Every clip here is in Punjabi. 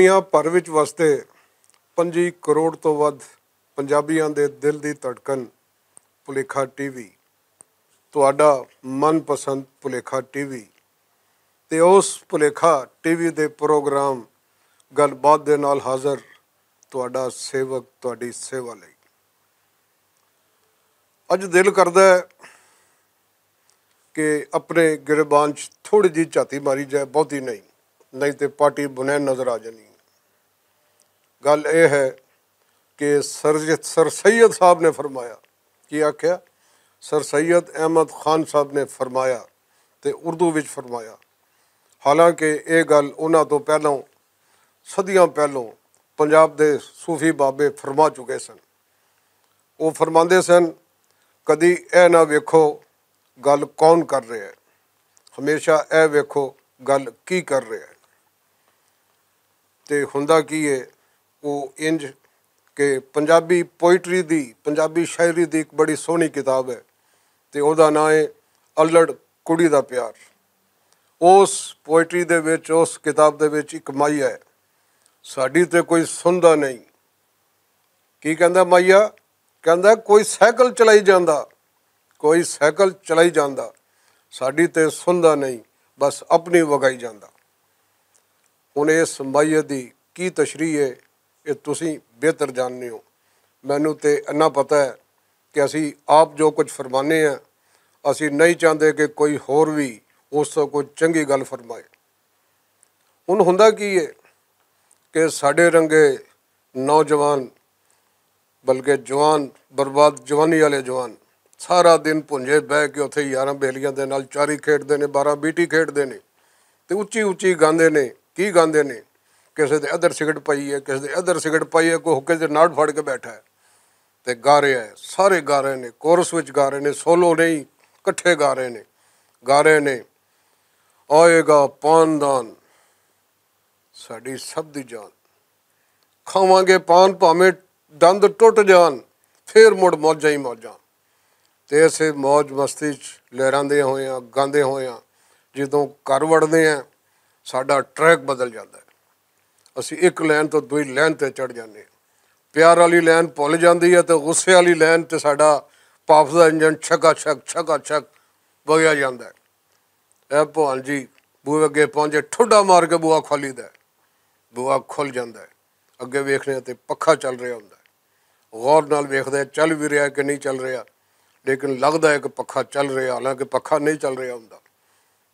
ਦੁਨੀਆ ਭਰ ਵਿੱਚ ਵਸਦੇ 5 ਕਰੋੜ ਤੋਂ ਵੱਧ ਪੰਜਾਬੀਆਂ ਦੇ ਦਿਲ ਦੀ ਧੜਕਨ ਪੁਲੇਖਾ ਟੀਵੀ ਤੁਹਾਡਾ ਮਨਪਸੰਦ ਪੁਲੇਖਾ ਟੀਵੀ ਤੇ ਉਸ ਪੁਲੇਖਾ ਟੀਵੀ ਦੇ ਪ੍ਰੋਗਰਾਮ ਗੱਲਬਾਤ ਦੇ ਨਾਲ ਹਾਜ਼ਰ ਤੁਹਾਡਾ ਸੇਵਕ ਤੁਹਾਡੀ ਸੇਵਾ ਲਈ ਅੱਜ ਦਿਲ ਕਰਦਾ ਹੈ ਕਿ ਆਪਣੇ ਗਿਰਬਾਨ ਚ ਥੋੜੀ ਜੀ ਝਾਤੀ ਮਾਰੀ ਜਾਏ ਬਹੁਤੀ ਨਹੀਂ ਨਹੀਂ ਤੇ ਪਾਰਟੀ ਬੁਨੈ ਨਜ਼ਰ ਆ ਜਾਣੀ ਗੱਲ ਇਹ ਹੈ ਕਿ ਸਰਜਤ ਸਰ ਸੈਦ ਸਾਹਿਬ ਨੇ ਫਰਮਾਇਆ ਕੀ ਆਖਿਆ ਸਰ ਸੈਦ ਅਹਿਮਦ ਖਾਨ ਸਾਹਿਬ ਨੇ ਫਰਮਾਇਆ ਤੇ ਉਰਦੂ ਵਿੱਚ ਫਰਮਾਇਆ ਹਾਲਾਂਕਿ ਇਹ ਗੱਲ ਉਹਨਾਂ ਤੋਂ ਪਹਿਲਾਂ ਸਦੀਆਂ ਪਹਿਲਾਂ ਪੰਜਾਬ ਦੇ ਸੂਫੀ ਬਾਬੇ ਫਰਮਾ ਚੁਕੇ ਸਨ ਉਹ ਫਰਮਾਉਂਦੇ ਸਨ ਕਦੀ ਇਹ ਨਾ ਵੇਖੋ ਗੱਲ ਕੌਣ ਕਰ ਰਿਹਾ ਹੈ ਹਮੇਸ਼ਾ ਇਹ ਵੇਖੋ ਗੱਲ ਕੀ ਕਰ ਰਿਹਾ ਹੈ ਤੇ ਹੁੰਦਾ ਕੀ ਹੈ ਉਹ ਇੰਜ ਕਿ ਪੰਜਾਬੀ ਪੋਇਟਰੀ ਦੀ ਪੰਜਾਬੀ ਸ਼ਾਇਰੀ ਦੀ ਇੱਕ ਬੜੀ ਸੋਹਣੀ ਕਿਤਾਬ ਹੈ ਤੇ ਉਹਦਾ ਨਾਮ ਹੈ ਅਲੜ ਕੁੜੀ ਦਾ ਪਿਆਰ ਉਸ ਪੋਇਟਰੀ ਦੇ ਵਿੱਚ ਉਸ ਕਿਤਾਬ ਦੇ ਵਿੱਚ ਇੱਕ ਮਾਇਆ ਹੈ ਸਾਡੀ ਤੇ ਕੋਈ ਸੁਣਦਾ ਨਹੀਂ ਕੀ ਕਹਿੰਦਾ ਮਾਈਆ ਕਹਿੰਦਾ ਕੋਈ ਸਾਈਕਲ ਚਲਾਈ ਜਾਂਦਾ ਕੋਈ ਸਾਈਕਲ ਚਲਾਈ ਜਾਂਦਾ ਸਾਡੀ ਤੇ ਸੁਣਦਾ ਨਹੀਂ ਬਸ ਆਪਣੀ ਵਗਾਈ ਜਾਂਦਾ ਹੁਣ ਇਸ ਮਾਇਆ ਦੀ ਕੀ ਤਸ਼ਰੀਹ ਹੈ ਇਹ ਤੁਸੀਂ ਬਿਹਤਰ ਜਾਣਦੇ ਹੋ ਮੈਨੂੰ ਤੇ ਇੰਨਾ ਪਤਾ ਹੈ ਕਿ ਅਸੀਂ ਆਪ ਜੋ ਕੁਝ ਫਰਮਾਨੇ ਆ ਅਸੀਂ ਨਹੀਂ ਚਾਹੁੰਦੇ ਕਿ ਕੋਈ ਹੋਰ ਵੀ ਉਸ ਤੋਂ ਕੋਈ ਚੰਗੀ ਗੱਲ ਫਰਮਾਏ ਹੁਣ ਹੁੰਦਾ ਕੀ ਹੈ ਕਿ ਸਾਡੇ ਰੰਗੇ ਨੌਜਵਾਨ ਬਲਕਿ ਜਵਾਨ ਬਰਬਾਦ ਜਵਾਨੀ ਵਾਲੇ ਜਵਾਨ ਸਾਰਾ ਦਿਨ ਪੁੰਝੇ ਬਹਿ ਕੇ ਉੱਥੇ ਯਾਰਾਂ ਬੇਲੀਆਂ ਦੇ ਨਾਲ ਚਾਰੀ ਖੇਡਦੇ ਨੇ 12 ਬੀਟੀ ਖੇਡਦੇ ਨੇ ਤੇ ਉੱਚੀ ਉੱਚੀ ਗਾਉਂਦੇ ਨੇ ਕੀ ਗਾਉਂਦੇ ਨੇ ਕਿਸੇ ਦੇ ਅਦਰ ਸਿਗਰਟ ਪਈ ਹੈ ਕਿਸੇ ਦੇ ਅਦਰ ਸਿਗਰਟ ਪਈ ਹੈ ਕੋਈ ਹੁੱਕੇ ਦੇ ਨਾੜ ਫੜ ਕੇ ਬੈਠਾ ਹੈ ਤੇ ਗਾ ਰਿਹਾ ਹੈ ਸਾਰੇ ਗਾ ਰਹੇ ਨੇ ਕੋਰਸ ਵਿੱਚ ਗਾ ਰਹੇ ਨੇ ਸੋਲੋ ਨਹੀਂ ਇਕੱਠੇ ਗਾ ਰਹੇ ਨੇ ਗਾ ਰਹੇ ਨੇ ਆਏਗਾ ਪਾਨਦਾਨ ਸਾਡੀ ਸਭ ਦੀ ਜਾਨ ਖਾਵਾਂਗੇ ਪਾਨ ਭਾਵੇਂ ਦੰਦ ਟੁੱਟ ਜਾਣ ਫੇਰ ਮੁੜ ਮੌਜਾਂ ਹੀ ਮੌਜਾਂ ਤੇ ਐਸੇ ਮੌਜ ਮਸਤੀ ਚ ਲਹਿਰਾਂਦੇ ਹੋਏ ਆ ਗਾਉਂਦੇ ਹੋਏ ਆ ਜਦੋਂ ਘਰ ਵੜਦੇ ਆ ਸਾਡਾ ਟਰੈਕ ਬਦਲ ਜਾਂਦਾ ਹੈ ਅਸੀਂ ਇੱਕ ਲਾਈਨ ਤੋਂ ਦੂਜੀ ਲਾਈਨ ਤੇ ਚੜ ਜਾਂਦੇ ਹਾਂ ਪਿਆਰ ਵਾਲੀ ਲਾਈਨ ਭੁੱਲ ਜਾਂਦੀ ਹੈ ਤੇ ਗੁੱਸੇ ਵਾਲੀ ਲਾਈਨ ਤੇ ਸਾਡਾ ਪਾਪ ਦਾ ਇੰਜਨ ਛਕਾ ਛਕ ਛਕਾ ਛਕ ਵਗਿਆ ਜਾਂਦਾ ਹੈ ਇਹ ਜੀ ਬੂਹੇ ਅੱਗੇ ਪਹੁੰਚੇ ਠੁੱਡਾ ਮਾਰ ਕੇ ਬੂਹਾ ਖੋਲੀਦਾ ਬੂਹਾ ਖੁੱਲ ਜਾਂਦਾ ਹੈ ਅੱਗੇ ਵੇਖਦੇ ਤੇ ਪੱਖਾ ਚੱਲ ਰਿਹਾ ਹੁੰਦਾ ਗੌਰ ਨਾਲ ਵੇਖਦੇ ਚੱਲ ਵੀ ਰਿਹਾ ਕਿ ਨਹੀਂ ਚੱਲ ਰਿਹਾ ਲੇਕਿਨ ਲੱਗਦਾ ਹੈ ਕਿ ਪੱਖਾ ਚੱਲ ਰਿਹਾ ਹਾਲਾਂਕਿ ਪੱਖਾ ਨਹੀਂ ਚੱਲ ਰਿਹਾ ਹੁੰਦਾ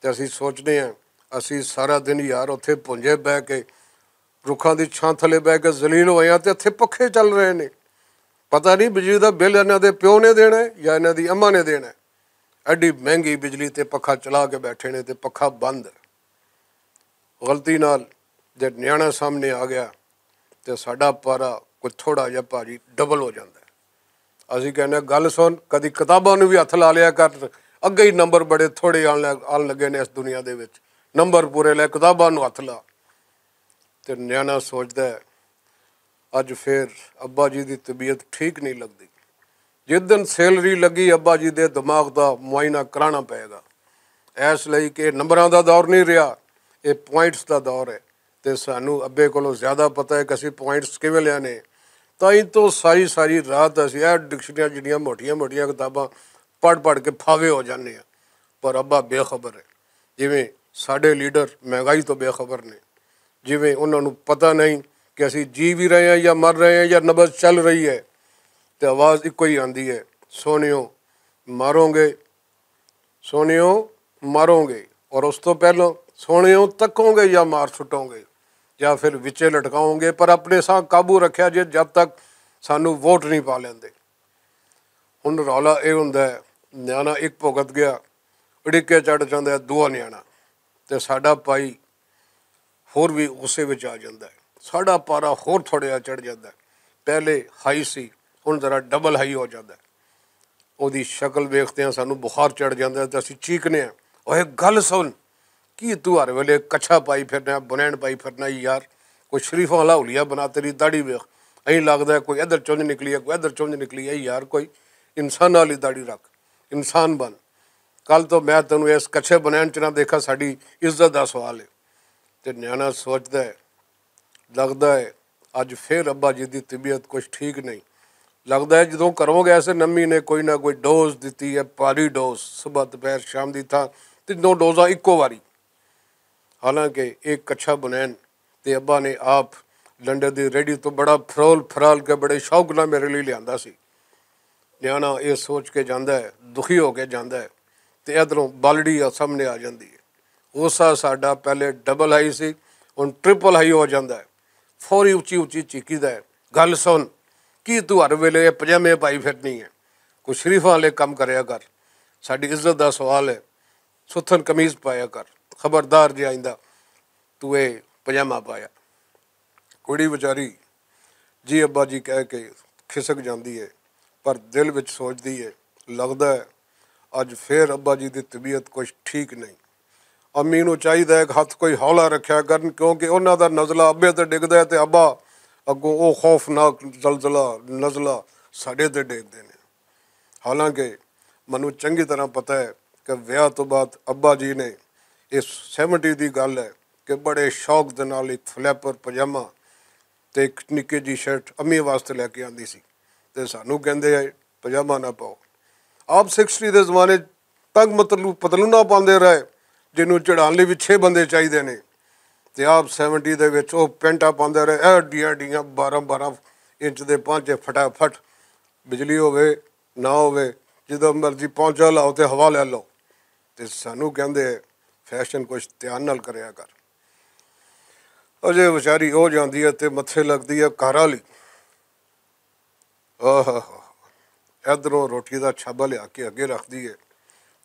ਤੇ ਅਸੀਂ ਸੋਚਦੇ ਹਾਂ ਅਸੀਂ ਸਾਰਾ ਦਿਨ ਯਾਰ ਉੱਥੇ ਪੁੰਜੇ ਬਹਿ ਕੇ ਰੁੱਖਾਂ ਦੀ ਛਾਂ ਥਲੇ ਬੈ ਕੇ ਜ਼ਲੀਲ ਹੋਇਆ ਤੇ ਇੱਥੇ ਪੱਖੇ ਚੱਲ ਰਹੇ ਨੇ ਪਤਾ ਨਹੀਂ ਬਿਜਲੀ ਦਾ ਬਿੱਲ ਇਹਨਾਂ ਦੇ ਪਿਓ ਨੇ ਦੇਣਾ ਜਾਂ ਇਹਨਾਂ ਦੀ ਅੰਮਾ ਨੇ ਦੇਣਾ ਐਡੀ ਮਹਿੰਗੀ ਬਿਜਲੀ ਤੇ ਪੱਖਾ ਚਲਾ ਕੇ ਬੈਠੇ ਨੇ ਤੇ ਪੱਖਾ ਬੰਦ ਗਲਤੀ ਨਾਲ ਜੇ ਨਿਆਣਾ ਸਾਹਮਣੇ ਆ ਗਿਆ ਤੇ ਸਾਡਾ ਪਾਰਾ ਕੁਝ ਥੋੜਾ ਜਿਹਾ ਭਾਜੀ ਡਬਲ ਹੋ ਜਾਂਦਾ ਅਸੀਂ ਕਹਿੰਦੇ ਗੱਲ ਸੁਣ ਕਦੀ ਕਿਤਾਬਾਂ ਨੂੰ ਵੀ ਹੱਥ ਲਾ ਲਿਆ ਕਰ ਅੱਗੇ ਹੀ ਨੰਬਰ ਬੜੇ ਥੋੜੇ ਆਣ ਲੱਗੇ ਨੇ ਇਸ ਦੁਨੀਆ ਦੇ ਵਿੱਚ ਨੰਬਰ ਪੂਰੇ ਲੈ ਕਿਤਾਬਾਂ ਨੂੰ ਹੱਥ ਲਾ ਤੇ ਨਿਆਣਾ ਸੋਚਦਾ ਅੱਜ ਫੇਰ ਅੱਬਾ ਜੀ ਦੀ ਤਬੀਅਤ ਠੀਕ ਨਹੀਂ ਲੱਗਦੀ ਜਿਸ ਦਿਨ ਸੈਲਰੀ ਲੱਗੀ ਅੱਬਾ ਜੀ ਦੇ ਦਿਮਾਗ ਦਾ ਮੁਆਇਨਾ ਕਰਾਣਾ ਪਏਗਾ ਐਸ ਲਈ ਕਿ ਨੰਬਰਾਂ ਦਾ ਦੌਰ ਨਹੀਂ ਰਿਹਾ ਇਹ ਪੁਆਇੰਟਸ ਦਾ ਦੌਰ ਹੈ ਤੇ ਸਾਨੂੰ ਅੱਬੇ ਕੋਲੋਂ ਜ਼ਿਆਦਾ ਪਤਾ ਹੈ ਕਿ ਅਸੀਂ ਪੁਆਇੰਟਸ ਕਿਵੇਂ ਲਿਆਨੇ ਤਾਂ ਹੀ ਤੋਂ ਸਾਰੀ ਸਾਰੀ ਰਾਤ ਅਸੀਂ ਇਹ ਡਿਕਸ਼ਨਰੀਆਂ ਜਿਹੜੀਆਂ ਮੋਟੀਆਂ-ਮੋਟੀਆਂ ਕਿਤਾਬਾਂ ਪੜ ਪੜ ਕੇ ਫਾਵੇ ਹੋ ਜਾਂਦੇ ਆ ਪਰ ਅੱਬਾ ਬੇਖਬਰ ਹੈ ਜਿਵੇਂ ਸਾਡੇ ਲੀਡਰ ਮਹਿੰਗਾਈ ਤੋਂ ਬੇਖਬਰ ਨੇ ਜਿਵੇਂ ਉਹਨਾਂ ਨੂੰ ਪਤਾ ਨਹੀਂ ਕਿ ਅਸੀਂ ਜੀ ਵੀ ਰਹੇ ਹਾਂ ਜਾਂ ਮਰ ਰਹੇ ਹਾਂ ਜਾਂ ਨਬਜ਼ ਚੱਲ ਰਹੀ ਹੈ ਤੇ ਆਵਾਜ਼ ਇੱਕੋ ਹੀ ਆਂਦੀ ਹੈ ਸੋਨਿਓ ਮਾਰੋਗੇ ਸੋਨਿਓ ਮਾਰੋਗੇ ਔਰ ਉਸ ਤੋਂ ਪਹਿਲਾਂ ਸੋਨਿਓ ਤੱਕੋਗੇ ਜਾਂ ਮਾਰ ਛੁੱਟੋਗੇ ਜਾਂ ਫਿਰ ਵਿਚੇ ਲਟਕਾਉਂਗੇ ਪਰ ਆਪਣੇ ਸਾਹ ਕਾਬੂ ਰੱਖਿਆ ਜੇ ਜਦ ਤੱਕ ਸਾਨੂੰ ਵੋਟ ਨਹੀਂ ਪਾ ਲੈਂਦੇ ਹੁਣ ਰੌਲਾ ਇਹ ਹੁੰਦਾ ਨਿਆਣਾ ਇੱਕ ਭੁਗਤ ਗਿਆ ਅੜਿੱਕੇ ਚੜ ਜਾਂਦਾ ਦੂਆ ਨਿਆਣਾ ਤੇ ਸਾਡਾ ਭਾਈ ਹੋਰ ਵੀ ਉਸੇ ਵਿੱਚ ਆ ਜਾਂਦਾ ਹੈ ਸਾਡਾ ਪਾਰਾ ਹੋਰ ਥੋੜਿਆ ਚੜ ਜਾਂਦਾ ਹੈ ਪਹਿਲੇ ਹਾਈ ਸੀ ਹੁਣ ਜ਼ਰਾ ਡਬਲ ਹਾਈ ਹੋ ਜਾਂਦਾ ਉਹਦੀ ਸ਼ਕਲ ਵੇਖਦੇ ਆ ਸਾਨੂੰ ਬੁਖਾਰ ਚੜ ਜਾਂਦਾ ਤੇ ਅਸੀਂ ਚੀਕਨੇ ਆ ਓਏ ਗੱਲ ਸੁਣ ਕੀ ਤੂੰ ਹਰ ਵੇਲੇ ਕੱਛਾ ਪਾਈ ਫਿਰਨਾ ਬੁਨੈਣ ਪਾਈ ਫਿਰਨਾ ਯਾਰ ਕੋਈ ਸ਼ਰੀਫਾਂ ਵਾਲਾ ਹੁਲੀਆ ਬਣਾ ਤੇਰੀ ਦਾੜੀ ਵੇਖ ਐਂ ਲੱਗਦਾ ਕੋਈ ਇਧਰ ਚੁੰਝ ਨਿਕਲੀ ਹੈ ਕੋਈ ਇਧਰ ਚੁੰਝ ਨਿਕਲੀ ਹੈ ਯਾਰ ਕੋਈ ਇਨਸਾਨ ਵਾਲੀ ਦਾੜੀ ਰੱਖ ਇਨਸਾਨ ਬਣ ਕੱਲ ਤੋਂ ਮੈਂ ਤੈਨੂੰ ਇਸ ਕੱਛੇ ਬੁਨੈਣ ਚ ਨਾ ਦੇਖਾ ਸਾਡੀ ਇੱਜ਼ਤ ਦਾ ਸਵਾਲ ਹੈ ਤੇ ਨਿਆਣਾ ਸੋਚਦਾ ਹੈ ਲੱਗਦਾ ਹੈ ਅੱਜ ਫੇਰ ਅੱਬਾ ਜੀ ਦੀ ਤਬੀਅਤ ਕੁਝ ਠੀਕ ਨਹੀਂ ਲੱਗਦਾ ਹੈ ਜਦੋਂ ਕਰੋਗੇ ਐਸੇ ਨੰਮੀ ਨੇ ਕੋਈ ਨਾ ਕੋਈ ਡੋਜ਼ ਦਿੱਤੀ ਹੈ ਪਾਰੀ ਡੋਜ਼ ਸਵੇਰ ਦੁਪਹਿਰ ਸ਼ਾਮ ਦੀ ਥਾਂ ਤਿੰਨੋਂ ਡੋਜ਼ਾਂ ਇੱਕੋ ਵਾਰੀ ਹਾਲਾਂਕਿ ਇਹ ਕੱਛਾ ਬੁਨੈਨ ਤੇ ਅੱਬਾ ਨੇ ਆਪ ਲੰਡਨ ਦੀ ਰੈਡੀ ਤੋਂ ਬੜਾ ਫਰੋਲ ਫਰਾਲ ਕੇ ਬੜੇ ਸ਼ੌਕ ਨਾਲ ਮੇਰੇ ਲਈ ਲਿਆਂਦਾ ਸੀ ਨਿਆਣਾ ਇਹ ਸੋਚ ਕੇ ਜਾਂਦਾ ਹੈ ਦੁਖੀ ਹੋ ਕੇ ਜਾਂਦਾ ਹੈ ਤੇ ਇਧਰੋਂ ਬਾਲੜੀ ਆ ਸਾਹਮਣੇ ਆ ਜਾਂਦੀ ਹੈ ਉਸਾ ਸਾਡਾ ਪਹਿਲੇ ਡਬਲ ਹਾਈ ਸੀ ਹੁਣ ਟ੍ਰਿਪਲ ਹਾਈ ਹੋ ਜਾਂਦਾ ਹੈ ਫੌਰੀ ਉੱਚੀ ਉੱਚੀ ਚੀਕੀਦਾ ਹੈ ਗੱਲ ਸੁਣ ਕੀ ਤੂੰ ਹਰ ਵੇਲੇ ਪਜਾਮੇ ਪਾਈ ਫਿਰਨੀ ਹੈ ਕੋ ਸ਼ਰੀਫਾਂ ਵਾਲੇ ਕੰਮ ਕਰਿਆ ਕਰ ਸਾਡੀ ਇੱਜ਼ਤ ਦਾ ਸਵਾਲ ਹੈ ਸੁਥਨ ਕਮੀਜ਼ ਪਾਇਆ ਕਰ ਖਬਰਦਾਰ ਜੇ ਆਇਂਦਾ ਤੂੰ ਇਹ ਪਜਾਮਾ ਪਾਇਆ ਕੁੜੀ ਵਿਚਾਰੀ ਜੀ ਅੱਬਾ ਜੀ ਕਹਿ ਕੇ ਖਿਸਕ ਜਾਂਦੀ ਹੈ ਪਰ ਦਿਲ ਵਿੱਚ ਸੋਚਦੀ ਹੈ ਲੱਗਦਾ ਹੈ ਅੱਜ ਫੇਰ ਅੱਬਾ ਜੀ ਦੀ ਤਬੀਅਤ ਕੁਝ ਠੀਕ ਨਹੀਂ ਅੰਮੀ ਨੂੰ ਚਾਹੀਦਾ ਹੈ ਹੱਥ ਕੋਈ ਹੌਲਾ ਰੱਖਿਆ ਕਰਨ ਕਿਉਂਕਿ ਉਹਨਾਂ ਦਾ ਨਜ਼ਲਾ ਅੱਬੇ ਤੇ ਡਿੱਗਦਾ ਤੇ ਅੱਬਾ ਅੱਗੋਂ ਉਹ ਖੌਫਨਾਕ ਜ਼ਲਜ਼ਲਾ ਨਜ਼ਲਾ ਸਾਡੇ ਤੇ ਡਿੱਗਦੇ ਨੇ ਹਾਲਾਂਕਿ ਮੈਨੂੰ ਚੰਗੀ ਤਰ੍ਹਾਂ ਪਤਾ ਹੈ ਕਿ ਵਿਆਹ ਤੋਂ ਬਾਅਦ ਅੱਬਾ ਜੀ ਨੇ ਇਸ 70 ਦੀ ਗੱਲ ਹੈ ਕਿ ਬੜੇ ਸ਼ੌਕ ਦੇ ਨਾਲ ਇੱਕ ਫਲੈਪਰ ਪਜਾਮਾ ਤੇ ਇੱਕ ਨਿੱਕੇ ਜੀ ਸ਼ਰਟ ਅੰਮੀ ਵਾਸਤੇ ਲੈ ਕੇ ਆਂਦੀ ਸੀ ਤੇ ਸਾਨੂੰ ਕਹਿੰਦੇ ਆ ਪਜਾਮਾ ਨਾ ਪਾਓ ਆਪ 60 ਦੇ ਜ਼ਮਾਨੇ ਤੱਕ ਮਤਲਬ ਪਤਲੂ ਨਾ ਪਾਉਂਦੇ ਰਹੇ ਜਿਹਨੂੰ ਚੜਾਉਣ ਲਈ ਵੀ 6 ਬੰਦੇ ਚਾਹੀਦੇ ਨੇ ਤੇ ਆਪ 70 ਦੇ ਵਿੱਚ ਉਹ ਪੈਂਟਾ ਪਾਉਂਦੇ ਰਹੇ ਐ ਡੀਆਂ ਡੀਆਂ 12 12 ਇੰਚ ਦੇ ਪਾਂਚੇ ਫਟਾਫਟ ਬਿਜਲੀ ਹੋਵੇ ਨਾ ਹੋਵੇ ਜਦੋਂ ਮਰਜ਼ੀ ਪਹੁੰਚਾ ਲਾਓ ਤੇ ਹਵਾ ਲੈ ਲਓ ਤੇ ਸਾਨੂੰ ਕਹਿੰਦੇ ਫੈਸ਼ਨ ਕੁਝ ਧਿਆਨ ਨਾਲ ਕਰਿਆ ਕਰ ਅਜੇ ਵਿਚਾਰੀ ਹੋ ਜਾਂਦੀ ਹੈ ਤੇ ਮੱਥੇ ਲੱਗਦੀ ਹੈ ਘਰ ਵਾਲੀ ਆਹ ਇਧਰੋਂ ਰੋਟੀ ਦਾ ਛਾਬਾ ਲਿਆ ਕੇ ਅੱਗੇ ਰੱਖਦੀ ਹੈ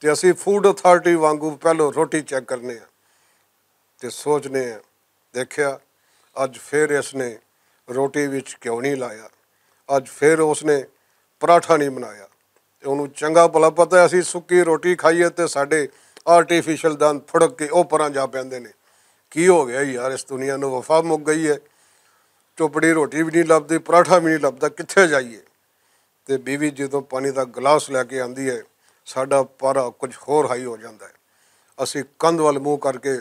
ਤੇ ਅਸੀਂ ਫੂਡ ਅਥਾਰਟੀ ਵਾਂਗੂ ਪਹਿਲੋ ਰੋਟੀ ਚੈੱਕ ਕਰਨੇ ਆ ਤੇ ਸੋਚਨੇ ਆ ਦੇਖਿਆ ਅੱਜ ਫੇਰ ਇਸ ਨੇ ਰੋਟੀ ਵਿੱਚ ਕਿਉਂ ਨਹੀਂ ਲਾਇਆ ਅੱਜ ਫੇਰ ਉਸ ਨੇ ਪਰਾਠਾ ਨਹੀਂ ਬਣਾਇਆ ਤੇ ਉਹਨੂੰ ਚੰਗਾ ਭਲਾ ਪਤਾ ਅਸੀਂ ਸੁੱਕੀ ਰੋਟੀ ਖਾਈਏ ਤੇ ਸਾਡੇ ਆਰਟੀਫੀਸ਼ੀਅਲ ਦੰਦ ਫੜਕ ਕੇ ਉਪਰਾਂ ਜਾ ਪੈਂਦੇ ਨੇ ਕੀ ਹੋ ਗਿਆ ਯਾਰ ਇਸ ਦੁਨੀਆ ਨੂੰ ਵਫਾ ਮੁੱਕ ਗਈ ਹੈ ਚੋਪੜੀ ਰੋਟੀ ਵੀ ਨਹੀਂ ਲੱਭਦੀ ਪਰਾਠਾ ਵੀ ਨਹੀਂ ਲੱਭਦਾ ਕਿੱਥੇ ਜਾਈਏ ਤੇ ਬੀਵੀ ਜਦੋਂ ਪਾਣੀ ਦਾ ਗਲਾਸ ਲੈ ਕੇ ਆਂਦੀ ਹੈ ਸਾਡਾ ਪਾਰਾ ਕੁਝ ਹੋਰ ਹਾਈ ਹੋ ਜਾਂਦਾ ਹੈ ਅਸੀਂ ਕੰਧ ਵੱਲ ਮੂੰਹ ਕਰਕੇ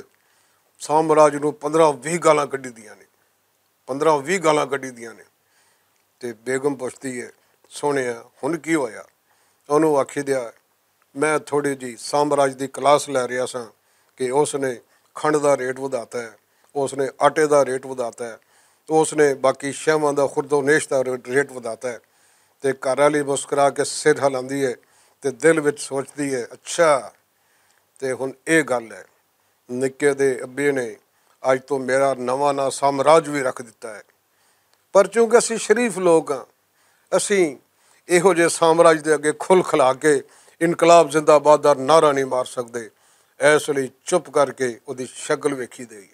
ਸਾਮਰਾਜ ਨੂੰ 15-20 ਗਾਲਾਂ ਕੱਢੀ ਦੀਆਂ ਨੇ 15-20 ਗਾਲਾਂ ਕੱਢੀ ਦੀਆਂ ਨੇ ਤੇ ਬੇਗਮ ਪੁੱਛਦੀ ਹੈ ਸੋਹਣਿਆ ਹੁਣ ਕੀ ਹੋਇਆ ਉਹਨੂੰ ਆਖੀ ਦਿਆ ਮੈਂ ਥੋੜੀ ਜੀ ਸਾਮਰਾਜ ਦੀ ਕਲਾਸ ਲੈ ਰਿਹਾ ਸਾਂ ਕਿ ਉਸ ਨੇ ਖੰਡ ਦਾ ਰੇਟ ਵਧਾਤਾ ਹੈ ਉਸ ਨੇ ਆਟੇ ਦਾ ਰੇਟ ਵਧਾਤਾ ਹੈ ਉਸ ਨੇ ਬਾਕੀ ਸ਼ਹਿਵਾਂ ਦਾ ਖੁਰਦੋਨੇਸ਼ ਦਾ ਰੇਟ ਵਧਾਤਾ ਹੈ ਤੇ ਘਰ ਵਾਲੀ ਮੁਸਕਰਾ ਕੇ ਸਿਰ ਹਲਾਉਂਦੀ ਹੈ ਤੇ ਦਿਲ ਵਿੱਚ ਸੋਚਦੀ ਹੈ ਅੱਛਾ ਤੇ ਹੁਣ ਇਹ ਗੱਲ ਹੈ ਨਿੱਕੇ ਦੇ ਅੱਬੇ ਨੇ ਅੱਜ ਤੋਂ ਮੇਰਾ ਨਵਾਂ ਨਾਂ ਸਾਮਰਾਜ ਵੀ ਰੱਖ ਦਿੱਤਾ ਹੈ ਪਰ ਕਿਉਂਕਿ ਅਸੀਂ ਸ਼ਰੀਫ ਲੋਕ ਹਾਂ ਅਸੀਂ ਇਹੋ ਜਿਹੇ ਸਾਮਰਾਜ ਦੇ ਅੱਗੇ ਖੁੱਲ ਖਲਾ ਕੇ ਇਨਕਲਾਬ ਜ਼ਿੰਦਾਬਾਦ ਦਾ ਨਾਰਾ ਨਹੀਂ ਮਾਰ ਸਕਦੇ ਇਸ ਲਈ ਚੁੱਪ ਕਰਕੇ ਉਹਦੀ ਸ਼ਕਲ ਵੇਖੀ ਦੇਈ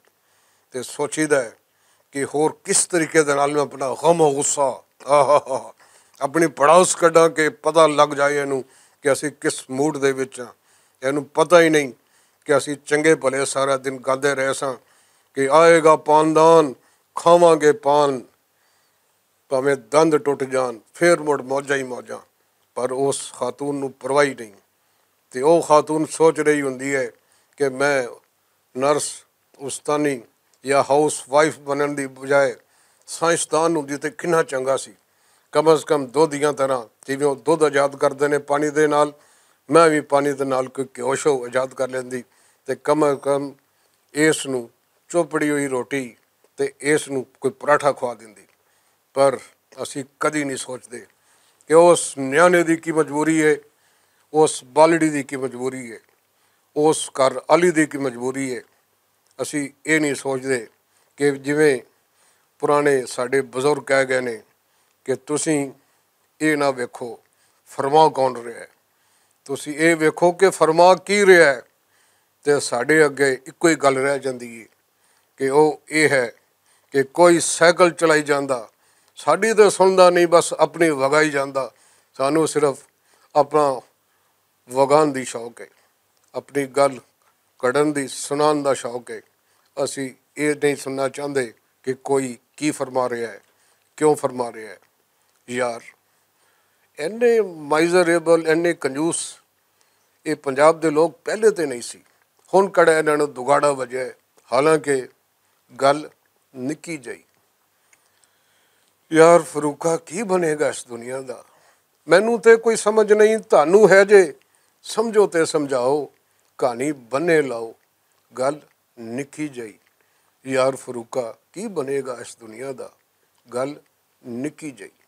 ਤੇ ਸੋਚੀਦਾ ਹੈ ਕਿ ਹੋਰ ਕਿਸ ਤਰੀਕੇ ਦੇ ਨਾਲ ਮੈਂ ਆਪਣਾ ਗਮ ਗੁੱਸਾ ਆਹ ਆਪਣੀ ਪੜਾਉਸ ਕੱਢਾਂ ਕਿ ਪਤਾ ਲੱਗ ਜਾਏ ਇਹਨੂੰ ਕਿ ਅਸੀਂ ਕਿਸ ਮੂਡ ਦੇ ਵਿੱਚ ਆ ਇਹਨੂੰ ਪਤਾ ਹੀ ਨਹੀਂ ਕਿ ਅਸੀਂ ਚੰਗੇ ਭਲੇ ਸਾਰਾ ਦਿਨ ਗਾਦੇ ਰਹੇ ਸਾਂ ਕਿ ਆਏਗਾ ਪਾਨਦਾਨ ਖਾਵਾਂਗੇ ਪਾਨ ਭਾਵੇਂ ਦੰਦ ਟੁੱਟ ਜਾਣ ਫੇਰ ਮੁੜ ਮੌਜਾਂ ਹੀ ਮੌਜਾਂ ਪਰ ਉਸ ਖਾਤੂਨ ਨੂੰ ਪਰਵਾਹੀ ਨਹੀਂ ਤੇ ਉਹ ਖਾਤੂਨ ਸੋਚ ਰਹੀ ਹੁੰਦੀ ਹੈ ਕਿ ਮੈਂ ਨਰਸ ਉਸਤਾਨੀ ਜਾਂ ਹਾਊਸ ਵਾਈਫ ਬਣਨ ਦੀ ਬਜਾਏ ਸਾਇੰਸਦਾਨ ਹੁੰਦੀ ਤੇ ਕਿੰਨਾ ਚੰਗਾ ਸੀ ਕਮ ਸੇ ਕਮ ਦੁੱਧ ਦੀਆਂ ਤਰ੍ਹਾਂ ਜਿਵੇਂ ਉਹ ਦੁੱਧ ਆਜ਼ਾਦ ਕਰਦੇ ਨੇ ਪਾਣੀ ਦੇ ਨਾਲ ਮੈਂ ਵੀ ਪਾਣੀ ਦੇ ਨਾਲ ਕੋਈ ਕਿਉਸ਼ੋ ਆਜ਼ਾਦ ਕਰ ਲੈਂਦੀ ਤੇ ਕਮ ਸੇ ਕਮ ਇਸ ਨੂੰ ਚੋਪੜੀ ਹੋਈ ਰੋਟੀ ਤੇ ਇਸ ਨੂੰ ਕੋਈ ਪਰਾਠਾ ਖਵਾ ਦਿੰਦੀ ਪਰ ਅਸੀਂ ਕਦੀ ਨਹੀਂ ਸੋਚਦੇ ਕਿ ਉਸ ਨਿਆਣੇ ਦੀ ਕੀ ਮਜਬੂਰੀ ਹੈ ਉਸ ਬਾਲੜੀ ਦੀ ਕੀ ਮਜਬੂਰੀ ਹੈ ਉਸ ਕਰ ਅਲੀ ਦੀ ਕੀ ਮਜਬੂਰੀ ਹੈ ਅਸੀਂ ਇਹ ਨਹੀਂ ਸੋਚਦੇ ਕਿ ਜਿਵੇਂ ਪੁਰਾਣੇ ਸਾਡੇ ਬਜ਼ੁਰਗ ਕਹਿ ਗਏ ਨੇ ਕਿ ਤੁਸੀਂ ਇਹ ਨਾ ਵੇਖੋ ਫਰਮਾ ਕੌਣ ਰਿਹਾ ਹੈ ਤੁਸੀਂ ਇਹ ਵੇਖੋ ਕਿ ਫਰਮਾ ਕੀ ਰਿਹਾ ਹੈ ਤੇ ਸਾਡੇ ਅੱਗੇ ਇੱਕੋ ਹੀ ਗੱਲ ਰਹਿ ਜਾਂਦੀ ਹੈ ਕਿ ਉਹ ਇਹ ਹੈ ਕਿ ਕੋਈ ਸਾਈਕਲ ਚਲਾਈ ਜਾਂਦਾ ਸਾਡੀ ਤਾਂ ਸੁਣਦਾ ਨਹੀਂ ਬਸ ਆਪਣੀ ਵਗਾਈ ਜਾਂਦਾ ਸਾਨੂੰ ਸਿਰਫ ਆਪਣਾ ਵਗਾਨ ਦੀ ਸ਼ੌਕ ਹੈ ਆਪਣੀ ਗੱਲ ਕੜਨ ਦੀ ਸੁਣਾਉਣ ਦਾ ਸ਼ੌਕ ਹੈ ਅਸੀਂ ਇਹ ਨਹੀਂ ਸੁਣਨਾ ਚਾਹੁੰਦੇ ਕਿ ਕੋਈ ਕੀ ਫਰਮਾ ਰਿਹਾ ਹੈ ਕਿਉਂ ਫਰਮਾ ਰਿਹਾ ਹੈ ਯਾਰ ਐਨੇ ਮਾਈਜ਼ਰੇਬਲ ਐਨੇ ਕੰਜੂਸ ਇਹ ਪੰਜਾਬ ਦੇ ਲੋਕ ਪਹਿਲੇ ਤੇ ਨਹੀਂ ਸੀ ਹੁਣ ਕੜਾ ਇਹਨਾਂ ਨੂੰ ਦੁਗਾੜਾ ਵਜੇ ਹਾਲਾਂਕਿ ਗੱਲ ਨਿੱਕੀ ਜਈ ਯਾਰ ਫਰੂਕਾ ਕੀ ਬਣੇਗਾ ਇਸ ਦੁਨੀਆ ਦਾ ਮੈਨੂੰ ਤੇ ਕੋਈ ਸਮਝ ਨਹੀਂ ਤੁਹਾਨੂੰ ਹੈ ਜੇ ਸਮਝੋ ਤੇ ਸਮਝਾਓ ਕਹਾਣੀ ਬੰਨੇ ਲਾਓ ਗੱਲ ਨਿੱਕੀ ਜਈ ਯਾਰ ਫਰੂਕਾ ਕੀ ਬਣੇਗਾ ਇਸ ਦੁਨੀਆ ਦਾ ਗੱਲ ਨਿੱਕੀ ਜਈ